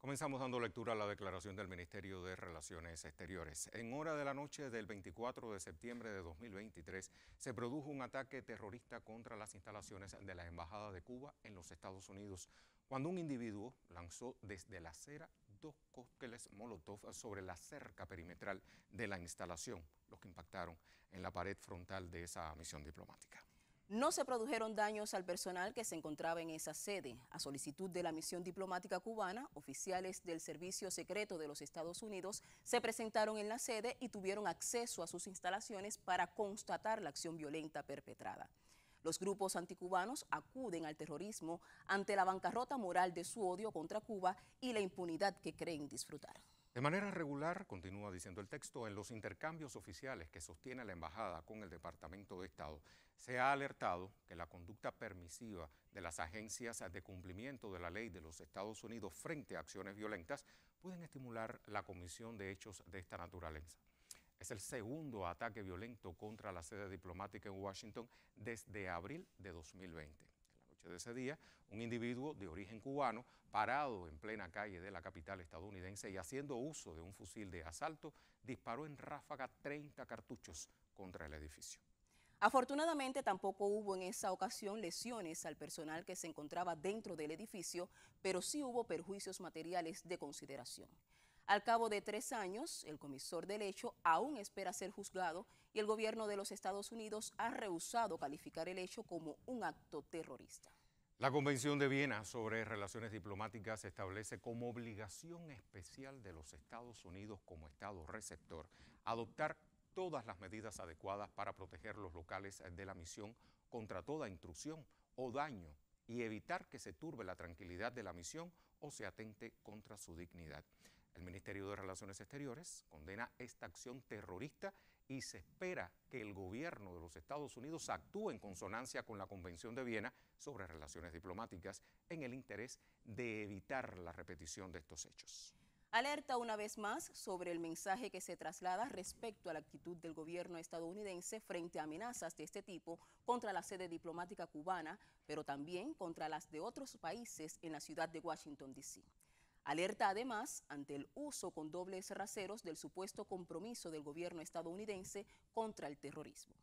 Comenzamos dando lectura a la declaración del Ministerio de Relaciones Exteriores. En hora de la noche del 24 de septiembre de 2023 se produjo un ataque terrorista contra las instalaciones de la Embajada de Cuba en los Estados Unidos, cuando un individuo lanzó desde la acera dos cócteles Molotov sobre la cerca perimetral de la instalación, los que impactaron en la pared frontal de esa misión diplomática. No se produjeron daños al personal que se encontraba en esa sede. A solicitud de la misión diplomática cubana, oficiales del Servicio Secreto de los Estados Unidos se presentaron en la sede y tuvieron acceso a sus instalaciones para constatar la acción violenta perpetrada. Los grupos anticubanos acuden al terrorismo ante la bancarrota moral de su odio contra Cuba y la impunidad que creen disfrutar. De manera regular, continúa diciendo el texto, en los intercambios oficiales que sostiene la Embajada con el Departamento de Estado, se ha alertado que la conducta permisiva de las agencias de cumplimiento de la ley de los Estados Unidos frente a acciones violentas pueden estimular la comisión de hechos de esta naturaleza. Es el segundo ataque violento contra la sede diplomática en Washington desde abril de 2020 de ese día, un individuo de origen cubano parado en plena calle de la capital estadounidense y haciendo uso de un fusil de asalto, disparó en ráfaga 30 cartuchos contra el edificio. Afortunadamente tampoco hubo en esa ocasión lesiones al personal que se encontraba dentro del edificio, pero sí hubo perjuicios materiales de consideración. Al cabo de tres años, el comisor del hecho aún espera ser juzgado y el gobierno de los Estados Unidos ha rehusado calificar el hecho como un acto terrorista. La Convención de Viena sobre Relaciones Diplomáticas establece como obligación especial de los Estados Unidos como Estado receptor adoptar todas las medidas adecuadas para proteger los locales de la misión contra toda intrusión o daño y evitar que se turbe la tranquilidad de la misión o se atente contra su dignidad. El Ministerio de Relaciones Exteriores condena esta acción terrorista y se espera que el gobierno de los Estados Unidos actúe en consonancia con la Convención de Viena sobre relaciones diplomáticas en el interés de evitar la repetición de estos hechos. Alerta una vez más sobre el mensaje que se traslada respecto a la actitud del gobierno estadounidense frente a amenazas de este tipo contra la sede diplomática cubana, pero también contra las de otros países en la ciudad de Washington, D.C. Alerta además ante el uso con dobles raseros del supuesto compromiso del gobierno estadounidense contra el terrorismo.